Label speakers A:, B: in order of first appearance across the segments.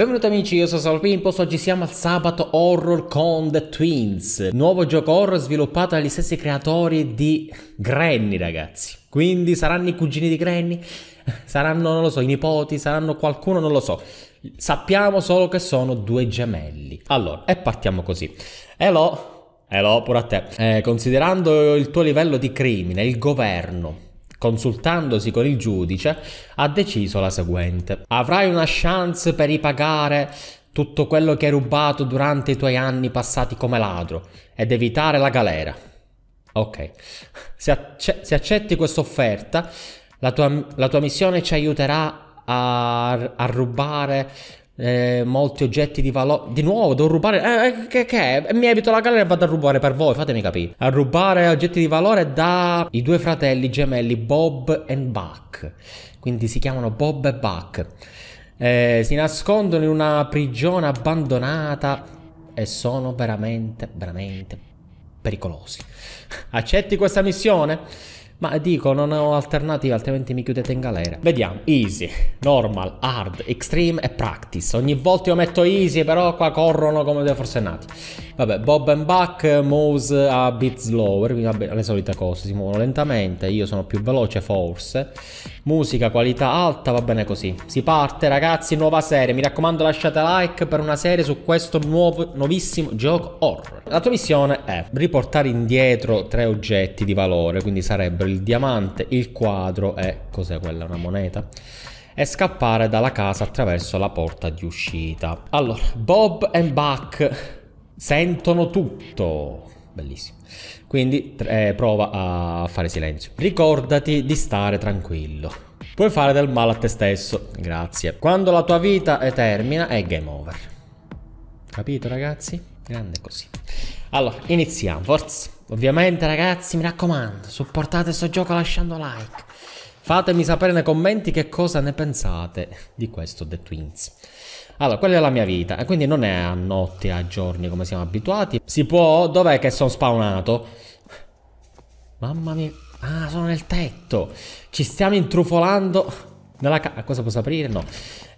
A: Benvenuti amici, io sono Salvo Pimpos, oggi siamo al sabato horror con The Twins, nuovo gioco horror sviluppato dagli stessi creatori di Granny ragazzi, quindi saranno i cugini di Granny, saranno, non lo so, i nipoti, saranno qualcuno, non lo so, sappiamo solo che sono due gemelli. Allora, e partiamo così. Hello, hello pure a te. Eh, considerando il tuo livello di crimine, il governo, consultandosi con il giudice, ha deciso la seguente. Avrai una chance per ripagare tutto quello che hai rubato durante i tuoi anni passati come ladro ed evitare la galera. Ok, se, acce- se accetti questa offerta, la tua, la tua missione ci aiuterà a, a rubare eh, molti oggetti di valore. Di nuovo, devo rubare. Eh, eh che, che Mi evito la galera e vado a rubare per voi. Fatemi capire. A rubare oggetti di valore da i due fratelli gemelli Bob e Buck. Quindi si chiamano Bob e Buck. Eh, si nascondono in una prigione abbandonata e sono veramente, veramente pericolosi. Accetti questa missione? Ma dico, non ho alternative, altrimenti mi chiudete in galera. Vediamo, easy, normal, hard, extreme e practice. Ogni volta io metto easy, però qua corrono come dei forsennati. Vabbè, Bob and Buck moves a bit slower, quindi vabbè, le solite cose, si muovono lentamente, io sono più veloce forse. Musica, qualità alta, va bene così. Si parte ragazzi, nuova serie, mi raccomando lasciate like per una serie su questo nuovo, nuovissimo gioco horror. La tua missione è riportare indietro tre oggetti di valore, quindi sarebbero il diamante, il quadro e... cos'è quella? Una moneta? e scappare dalla casa attraverso la porta di uscita. Allora, Bob e Buck sentono tutto. Bellissimo. Quindi eh, prova a fare silenzio. Ricordati di stare tranquillo. Puoi fare del male a te stesso. Grazie. Quando la tua vita è termina è game over. Capito ragazzi? Grande così. Allora, iniziamo. Forza. Ovviamente ragazzi mi raccomando, supportate sto gioco lasciando like. Fatemi sapere nei commenti che cosa ne pensate di questo The Twins. Allora, quella è la mia vita, e quindi non è a notte, a giorni come siamo abituati. Si può... Dov'è che sono spawnato? Mamma mia... Ah, sono nel tetto! Ci stiamo intrufolando nella ca... Cosa ah, posso aprire? No.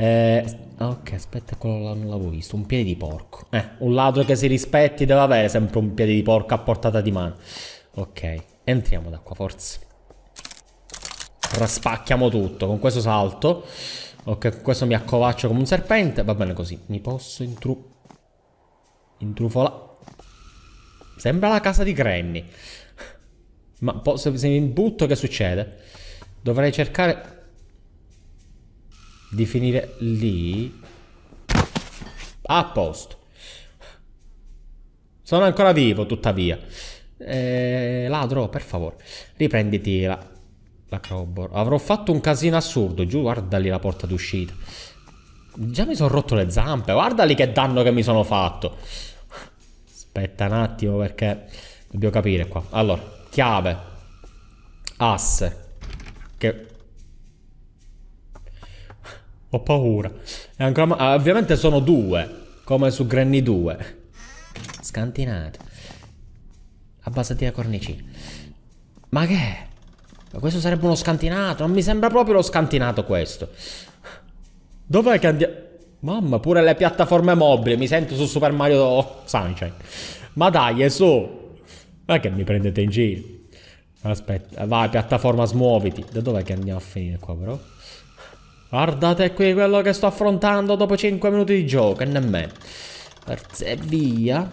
A: Eh, ok, aspetta, quello là non l'avevo visto. Un piede di porco. Eh, un ladro che si rispetti deve avere sempre un piede di porco a portata di mano. Ok, entriamo da qua, forza. Raspacchiamo tutto con questo salto. Ok, con questo mi accovaccio come un serpente. Va bene così. Mi posso intru... intrufolare. Sembra la casa di Granny. Ma se, se mi butto che succede? Dovrei cercare di finire lì. A posto. Sono ancora vivo, tuttavia. Eh, ladro, per favore, riprenditi la, la crowbar. Avrò fatto un casino assurdo. Giù, guarda lì la porta d'uscita. Già mi sono rotto le zampe. Guarda lì che danno che mi sono fatto. Aspetta un attimo perché dobbiamo capire qua. Allora, chiave. Asse. Che ho paura. E ancora... Ah, ovviamente sono due. Come su Granny 2. Scantinato. Abbassati la cornici. Ma che Ma questo sarebbe uno scantinato. Non mi sembra proprio lo scantinato questo. Dov'è che andiamo? Mamma, pure le piattaforme mobili. Mi sento su Super Mario Sunshine. Ma dai, è su. Ma che mi prendete in giro? Aspetta, vai, piattaforma, smuoviti. Da dov'è che andiamo a finire qua, però? Guardate qui quello che sto affrontando dopo 5 minuti di gioco, e NM. E via.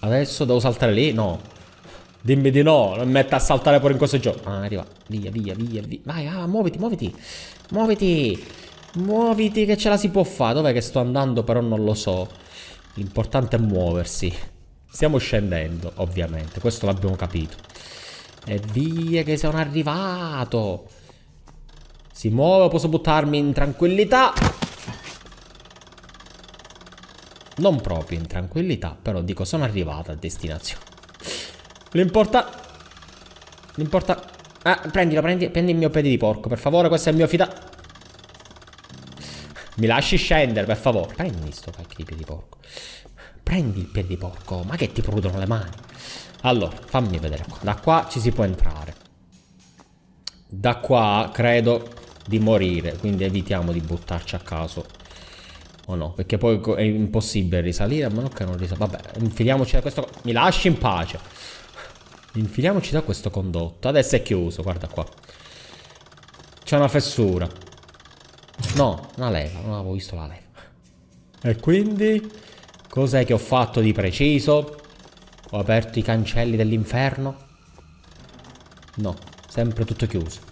A: Adesso devo saltare lì? No. Dimmi di no, non metta a saltare pure in questo gioco. Ah, arriva. Via, via, via, via. Vai, ah, muoviti, muoviti. Muoviti. Muoviti che ce la si può fare. Dov'è che sto andando però non lo so. L'importante è muoversi. Stiamo scendendo, ovviamente. Questo l'abbiamo capito. E via che sono arrivato. Si muove, posso buttarmi in tranquillità. Non proprio in tranquillità, però dico sono arrivato a destinazione. L'importa... L'importa... Ah, prendilo, prendi, prendi il mio piede di porco, per favore, questo è il mio fidato. Mi lasci scendere, per favore. Prendi sto cacchio di piedi porco. Prendi il piede di porco. Ma che ti prudono le mani? Allora, fammi vedere. Da qua ci si può entrare. Da qua, credo di morire, quindi evitiamo di buttarci a caso. O no, perché poi è impossibile risalire, a meno che non risalire. Vabbè, infiliamoci da questo... Mi lasci in pace! Infiliamoci da questo condotto. Adesso è chiuso, guarda qua. C'è una fessura. No, una leva, non avevo visto la leva. E quindi? Cos'è che ho fatto di preciso? Ho aperto i cancelli dell'inferno? No, sempre tutto chiuso.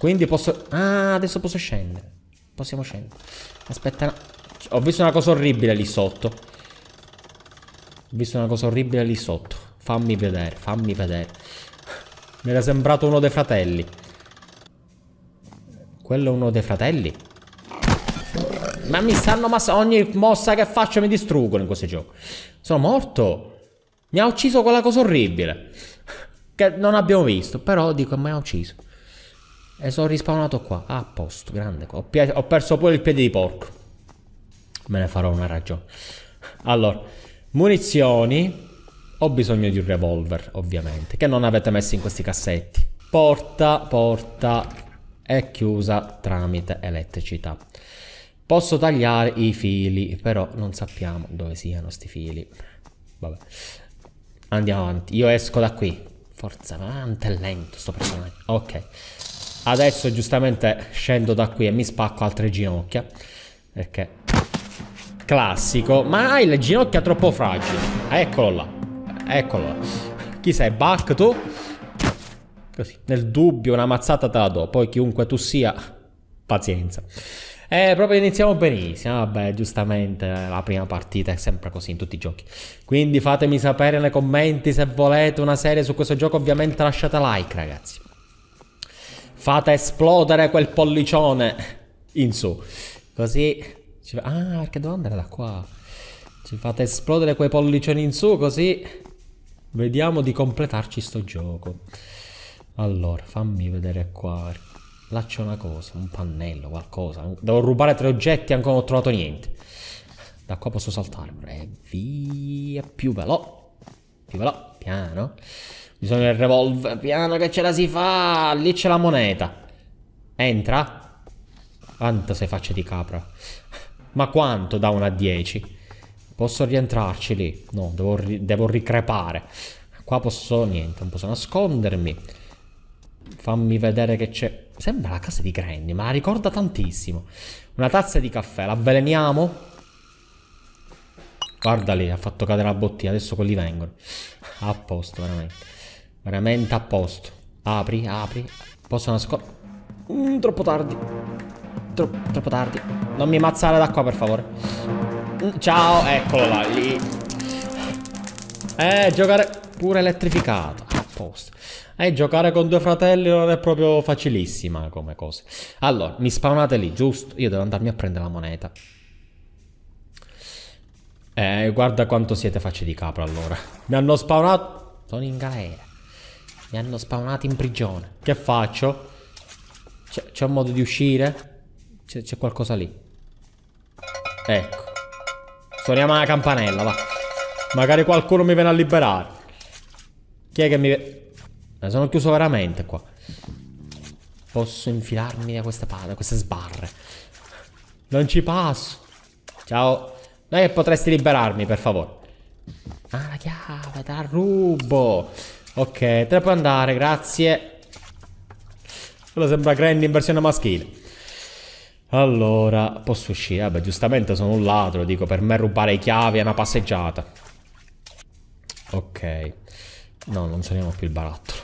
A: Quindi posso... Ah, adesso posso scendere. Possiamo scendere. Aspetta. Ho visto una cosa orribile lì sotto. Ho visto una cosa orribile lì sotto. Fammi vedere, fammi vedere. Mi era sembrato uno dei fratelli. Quello è uno dei fratelli? Ma mi stanno massa... Ogni mossa che faccio mi distruggono in questo gioco. Sono morto. Mi ha ucciso quella cosa orribile. Che non abbiamo visto. Però dico, mi ha ucciso. E sono rispawnato qua. Ah, a posto, grande qua. Ho, ho, perso pure il piede di porco. Me ne farò una ragione. Allora, munizioni. Ho bisogno di un revolver, ovviamente, che non avete messo in questi cassetti. Porta, porta è chiusa tramite elettricità. Posso tagliare i fili, però non sappiamo dove siano sti fili. Vabbè. Andiamo avanti. Io esco da qui. Forza, è lento sto personaggio. Ok. Adesso giustamente scendo da qui e mi spacco altre ginocchia. Perché? Classico. Ma hai le ginocchia troppo fragili. Eccolo là. Eccolo là. Chi sei? Buck tu? Così. Nel dubbio una mazzata te la do. Poi chiunque tu sia, pazienza. Eh, proprio iniziamo benissimo. Vabbè, giustamente la prima partita è sempre così in tutti i giochi. Quindi fatemi sapere nei commenti se volete una serie su questo gioco. Ovviamente lasciate like, ragazzi. Fate esplodere quel pollicione in su. Così... Ah, perché devo andare da qua? Ci fate esplodere quei pollicioni in su così... Vediamo di completarci sto gioco. Allora, fammi vedere qua. Là c'è una cosa, un pannello, qualcosa. Devo rubare tre oggetti e ancora non ho trovato niente. Da qua posso saltare. E via, più velo. Più velo, piano. Bisogna il revolver. Piano che ce la si fa. Lì c'è la moneta. Entra. Quanto sei faccia di capra. Ma quanto da 1 a 10? Posso rientrarci lì? No, devo, ri devo ricrepare. Qua posso... Niente, non posso nascondermi. Fammi vedere che c'è... Sembra la casa di Granny, ma la ricorda tantissimo. Una tazza di caffè, l'avveleniamo? Guarda lì, ha fatto cadere la bottiglia, adesso quelli vengono. A posto, veramente. Veramente a posto. Apri, apri. Posso nascondere... Mm, troppo tardi. Tro troppo tardi. Non mi ammazzare da qua, per favore. Mm, ciao, eccolo là, lì. Eh, giocare pure elettrificato. A posto. Eh, giocare con due fratelli non è proprio facilissima come cosa. Allora, mi spawnate lì, giusto? Io devo andarmi a prendere la moneta. Eh, guarda quanto siete facce di capra allora. Mi hanno spawnato. Sono in galera. Mi hanno spawnato in prigione. Che faccio? C'è un modo di uscire? C'è qualcosa lì. Ecco. Suoniamo la campanella, va. Magari qualcuno mi viene a liberare. Chi è che mi... Eh, sono chiuso veramente qua. Posso infilarmi da queste palle, da queste sbarre. Non ci passo. Ciao. Dai potresti liberarmi, per favore. Ah, la chiave, da rubo. Ok, te la puoi andare, grazie. Quello sembra Granny in versione maschile. Allora, posso uscire? Vabbè, giustamente sono un ladro, dico, per me rubare chiavi è una passeggiata. Ok. No, non suoniamo più il barattolo.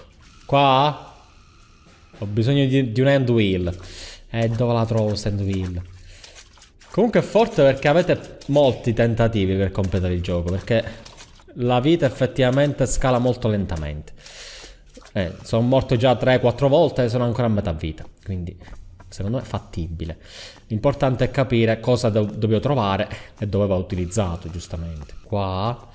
A: Qua? Ho bisogno di, di un hand wheel. Eh, dove la trovo stand wheel? Comunque è forte perché avete molti tentativi per completare il gioco, perché la vita effettivamente scala molto lentamente. Eh, sono morto già 3-4 volte e sono ancora a metà vita, quindi secondo me è fattibile. L'importante è capire cosa do dovevo trovare e dove va utilizzato, giustamente. Qua,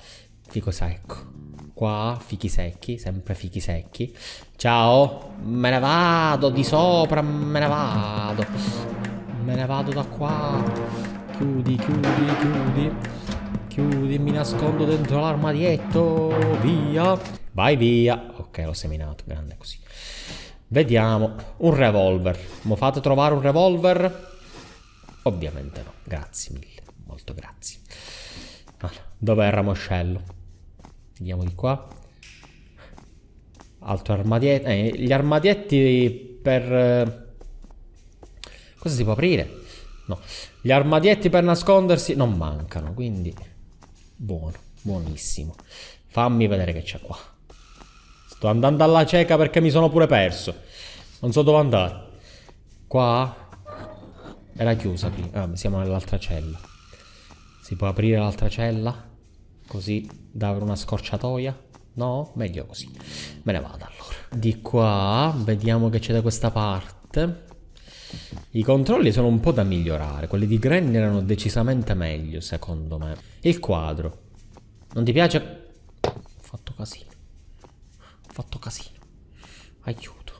A: fico secco. Qua, fichi secchi, sempre fichi secchi. Ciao, me ne vado di sopra, me ne vado. Me ne vado da qua. Chiudi, chiudi, chiudi. Chiudi, mi nascondo dentro l'armadietto. Via. Vai via. Ok, l'ho seminato. Grande così. Vediamo. Un revolver. Mi fate trovare un revolver? Ovviamente no. Grazie mille. Molto grazie. Allora, dov'è il ramoscello? Vediamo di qua. Altro armadietto. Eh, gli armadietti per... Eh, cosa si può aprire? No. Gli armadietti per nascondersi non mancano, quindi... Buono, buonissimo. Fammi vedere che c'è qua. Sto andando alla cieca perché mi sono pure perso. Non so dove andare. Qua? Era chiusa qui. Ah, siamo nell'altra cella. Si può aprire l'altra cella? Così da avere una scorciatoia? No? Meglio così. Me ne vado allora. Di qua, vediamo che c'è da questa parte. I controlli sono un po' da migliorare, quelli di Granny erano decisamente meglio, secondo me. Il quadro. Non ti piace? Ho fatto casino. Ho fatto casino. Aiuto.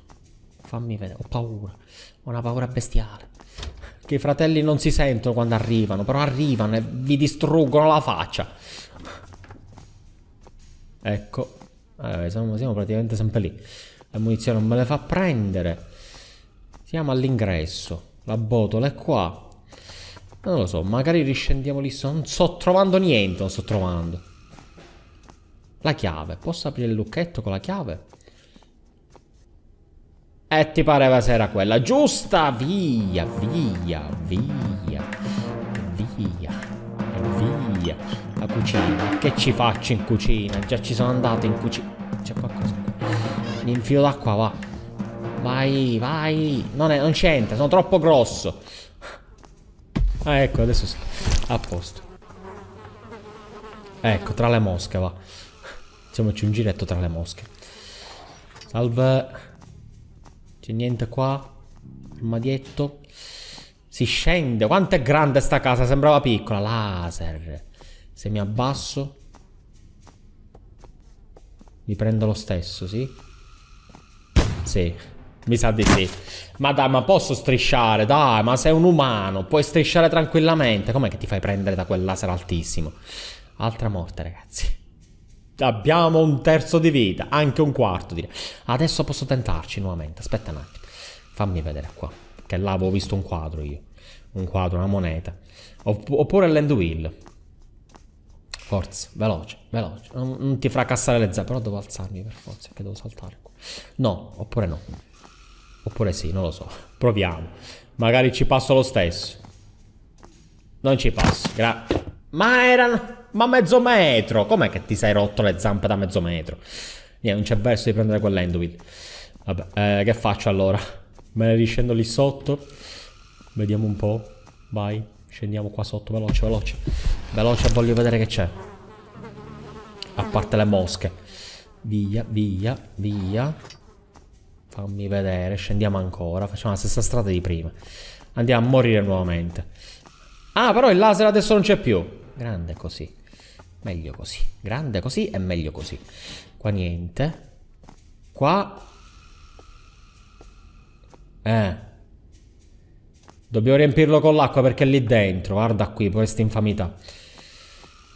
A: Fammi vedere, ho paura. Ho una paura bestiale. Che i fratelli non si sentono quando arrivano, però arrivano e vi distruggono la faccia. Ecco. Eh, siamo, siamo praticamente sempre lì. La munizione non me le fa prendere. Siamo all'ingresso. La botola è qua. Non lo so, magari riscendiamo lì. Non sto trovando niente, non sto trovando. La chiave. Posso aprire il lucchetto con la chiave? E ti pareva se era quella giusta? Via, via, via, via, via. La cucina. Che ci faccio in cucina? Già ci sono andato in cucina. C'è qualcosa. Mi infilo d'acqua, va. Vai, vai. Non, è, non c'entra, sono troppo grosso. Ah, ecco, adesso sì. A posto. Ecco, tra le mosche, va. Facciamoci un giretto tra le mosche. Salve. C'è niente qua. Armadietto. Si scende. Quanto è grande sta casa? Sembrava piccola. Laser. Se mi abbasso. Mi prendo lo stesso, sì? Sì. Mi sa di sì. Madame, ma posso strisciare? Dai, ma sei un umano. Puoi strisciare tranquillamente. Com'è che ti fai prendere da quel laser altissimo? Altra morte, ragazzi. Abbiamo un terzo di vita, anche un quarto direi. Adesso posso tentarci nuovamente. Aspetta un attimo. Fammi vedere qua. Che là avevo visto un quadro io. Un quadro, una moneta. oppure l'end wheel. Forza, veloce, veloce. Non, non ti fracassare le zampe, però devo alzarmi per forza, che devo saltare. No, oppure no. Oppure sì, non lo so. Proviamo. Magari ci passo lo stesso. Non ci passo. Gra ma erano... Ma mezzo metro! Com'è che ti sei rotto le zampe da mezzo metro? Niente, non c'è verso di prendere quell'endovid. Vabbè, eh, che faccio allora? Me ne riscendo lì sotto. Vediamo un po'. Vai, scendiamo qua sotto, veloce, veloce. Veloce, voglio vedere che c'è. A parte le mosche. Via, via, via. Fammi vedere, scendiamo ancora, facciamo la stessa strada di prima. Andiamo a morire nuovamente. Ah, però il laser adesso non c'è più. Grande così. Meglio così. Grande così e meglio così. Qua niente. Qua... Eh. Dobbiamo riempirlo con l'acqua perché è lì dentro. Guarda qui, questa infamità.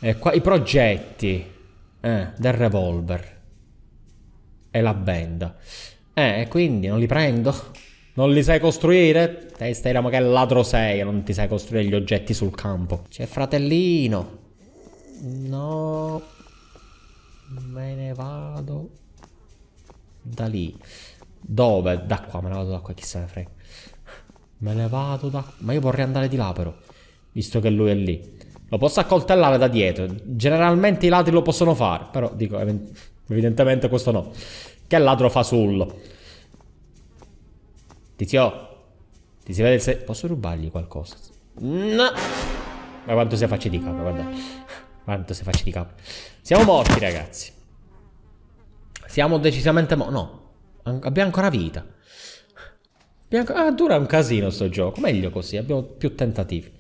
A: E qua i progetti. Eh, del revolver. E la benda. Eh, quindi non li prendo? Non li sai costruire? stai ramo che ladro sei, e non ti sai costruire gli oggetti sul campo. C'è fratellino. No. Me ne vado. Da lì. Dove? Da qua, me ne vado da qua, chi se ne frega. Me ne vado da... Ma io vorrei andare di là però. Visto che lui è lì. Lo posso accoltellare da dietro. Generalmente i ladri lo possono fare. Però dico, evidentemente questo no. Che ladro fasullo. Tizio. Ti si vede se... Posso rubargli qualcosa? No. Ma quanto si faccia di capo, guarda. Quanto si faccia di capo. Siamo morti, ragazzi. Siamo decisamente morti. No. An abbiamo ancora vita. Abbiamo ah, dura un casino sto gioco. Meglio così, abbiamo più tentativi.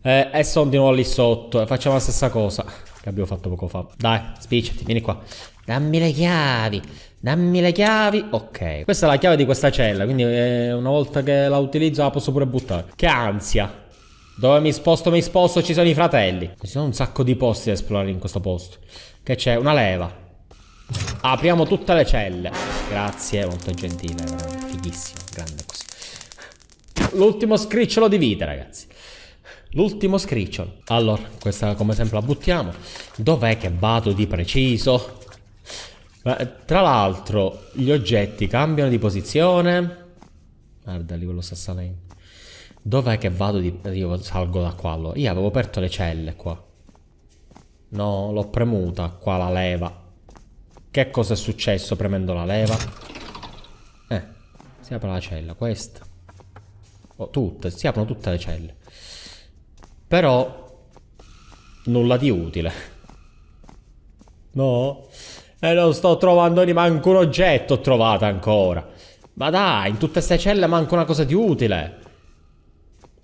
A: Eh, e sono di nuovo lì sotto. Eh, facciamo la stessa cosa che abbiamo fatto poco fa. Dai, spicciati, vieni qua. Dammi le chiavi, dammi le chiavi. Ok, questa è la chiave di questa cella, quindi eh, una volta che la utilizzo la posso pure buttare. Che ansia. Dove mi sposto, mi sposto, ci sono i fratelli. Ci sono un sacco di posti da esplorare in questo posto. Che c'è? Una leva. Apriamo tutte le celle. Grazie, molto gentile, fighissimo, grande così. L'ultimo scricciolo di vita, ragazzi. L'ultimo scricciolo. Allora, questa come sempre la buttiamo. Dov'è che vado di preciso? tra l'altro, gli oggetti cambiano di posizione. Guarda lì quello sassanello. Dov'è che vado di... Io salgo da qua allora. Io avevo aperto le celle qua. No, l'ho premuta qua la leva. Che cosa è successo premendo la leva? Eh, si apre la cella, questa. Oh, tutte, si aprono tutte le celle. Però nulla di utile. No? E eh, non sto trovando manco un oggetto ho trovato ancora. Ma dai, in tutte queste celle manca una cosa di utile.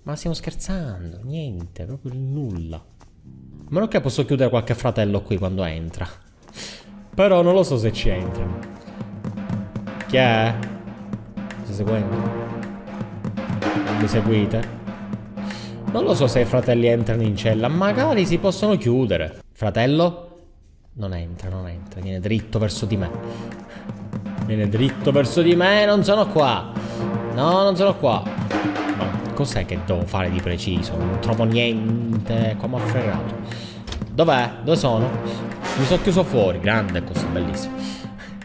A: Ma stiamo scherzando, niente, proprio nulla. Ma non che posso chiudere qualche fratello qui quando entra. Però non lo so se ci entra. Chi è? Mi seguendo? mi seguite? Non lo so se i fratelli entrano in cella, magari si possono chiudere. Fratello? Non entra, non entra, viene dritto verso di me. Viene dritto verso di me, non sono qua. No, non sono qua. Ma cos'è che devo fare di preciso? Non trovo niente, come ho fregato. Dov'è? Dove sono? Mi sono chiuso fuori, grande questo, bellissimo.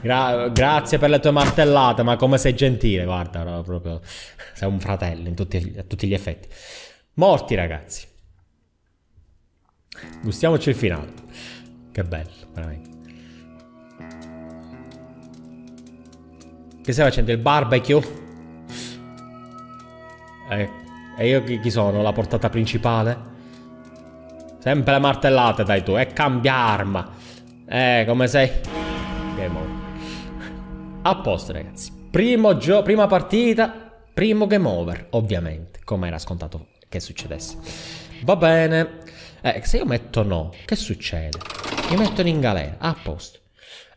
A: Gra grazie per le tue martellate, ma come sei gentile, guarda, proprio sei un fratello tutti, a tutti gli effetti. Morti ragazzi. Gustiamoci il finale. Che bello, veramente. Che stai facendo? Il barbecue? Eh, e io chi sono? La portata principale? Sempre le martellate dai tu. E eh, cambia arma. Eh, come sei? Game over. A posto ragazzi. Primo gioco, prima partita, primo game over, ovviamente, come era scontato che succedesse. Va bene. Eh, se io metto no, che succede? Mi mettono in galera, a posto.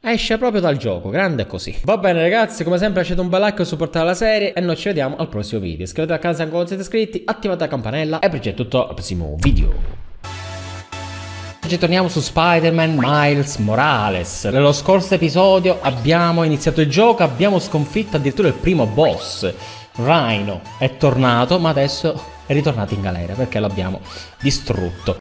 A: Esce proprio dal gioco, grande così. Va bene ragazzi, come sempre lasciate un bel like e supportate la serie e noi ci vediamo al prossimo video. Iscrivetevi al canale se ancora non siete iscritti, attivate la campanella e per tutto al prossimo video. Oggi torniamo su Spider-Man Miles Morales. Nello scorso episodio abbiamo iniziato il gioco, abbiamo sconfitto addirittura il primo boss. Rhino è tornato, ma adesso è ritornato in galera perché l'abbiamo distrutto.